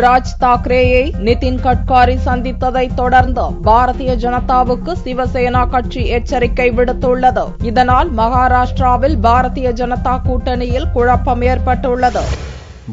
ராஜ் தாக்கரேயை நிதின் கட்காரி சந்தித்ததை தொடர்ந்து பாரதிய ஜனதாவுக்கு சிவசேனா கட்சி எச்சரிக்கை விடுத்துள்ளது இதனால் மகாராஷ்டிராவில் பாரதிய ஜனதா கூட்டணியில் குழப்பம் ஏற்பட்டுள்ளது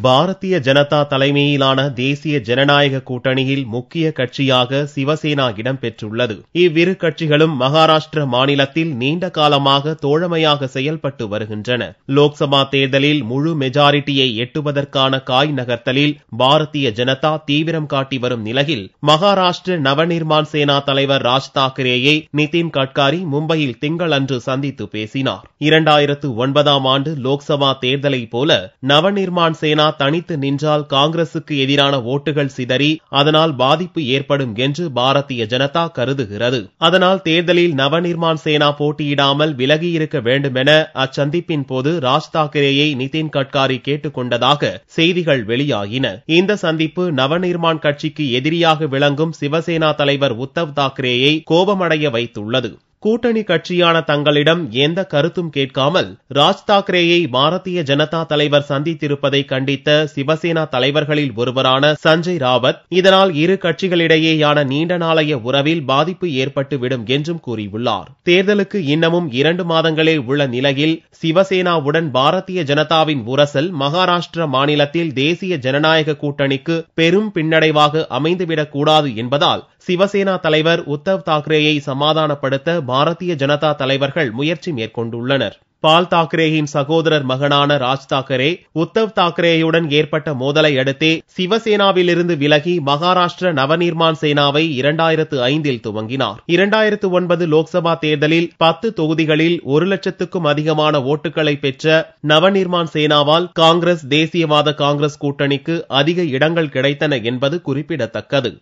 பாரதிய ஜனதா தலைமையிலான தேசிய ஜனநாயக கூட்டணியில் முக்கிய கட்சியாக சிவசேனா பெற்றுள்ளது இவ்விரு கட்சிகளும் மகாராஷ்டிர மாநிலத்தில் நீண்ட காலமாக தோழமையாக செயல்பட்டு வருகின்றன லோக்சபா தேர்தலில் முழு மெஜாரிட்டியை எட்டுவதற்கான காய் நகர்த்தலில் பாரதிய ஜனதா தீவிரம் காட்டி வரும் நிலையில் மகாராஷ்டிர நவநிர்மான் சேனா தலைவர் ராஜ் தாக்கரேயை நிதின் கட்காரி மும்பையில் திங்களன்று சந்தித்து பேசினார் இரண்டாயிரத்து ஒன்பதாம் ஆண்டு லோக்சபா தேர்தலை போல நவநிர்மான் சேனா சிவசேனா தனித்து நின்றால் காங்கிரசுக்கு எதிரான ஓட்டுகள் சிதறி அதனால் பாதிப்பு ஏற்படும் என்று பாரதிய ஜனதா கருதுகிறது அதனால் தேர்தலில் நவநிர்மான் சேனா போட்டியிடாமல் விலகியிருக்க வேண்டும் என அச்சந்திப்பின் போது ராஜ் தாக்கரேயை நிதின் கட்காரி கேட்டுக் கொண்டதாக செய்திகள் வெளியாகின இந்த சந்திப்பு நவநிர்மான் கட்சிக்கு எதிரியாக விளங்கும் சிவசேனா தலைவர் உத்தவ் தாக்கரேயை கோபமடைய வைத்துள்ளது கூட்டணி கட்சியான தங்களிடம் எந்த கருத்தும் கேட்காமல் ராஜ் தாக்கரேயை பாரதிய ஜனதா தலைவர் சந்தித்திருப்பதை கண்டித்த சிவசேனா தலைவர்களில் ஒருவரான சஞ்சய் ராவத் இதனால் இரு கட்சிகளிடையேயான நீண்ட நாளைய உறவில் பாதிப்பு ஏற்பட்டுவிடும் என்றும் கூறியுள்ளார் தேர்தலுக்கு இன்னமும் இரண்டு மாதங்களே உள்ள நிலையில் சிவசேனாவுடன் பாரதிய ஜனதாவின் உரசல் மகாராஷ்டிர மாநிலத்தில் தேசிய ஜனநாயக கூட்டணிக்கு பெரும் பின்னடைவாக அமைந்துவிடக் கூடாது என்பதால் சிவசேனா தலைவர் உத்தவ் தாக்கரேயை சமாதானப்படுத்த பாரதிய ஜனதா தலைவர்கள் முயற்சி மேற்கொண்டுள்ளனர் பால் தாக்கரேயின் சகோதரர் மகனான ராஜ் தாக்கரே உத்தவ் தாக்கரேயுடன் ஏற்பட்ட மோதலை அடுத்தே சிவசேனாவிலிருந்து விலகி மகாராஷ்டிர நவநிர்மாண் சேனாவை இரண்டாயிரத்து ஐந்தில் துவங்கினார் இரண்டாயிரத்து ஒன்பது லோக்சபா தேர்தலில் பத்து தொகுதிகளில் ஒரு லட்சத்துக்கும் அதிகமான ஓட்டுகளை பெற்ற நவநிர்மாண் சேனாவால் காங்கிரஸ் தேசியவாத காங்கிரஸ் கூட்டணிக்கு அதிக இடங்கள் கிடைத்தன என்பது குறிப்பிடத்தக்கது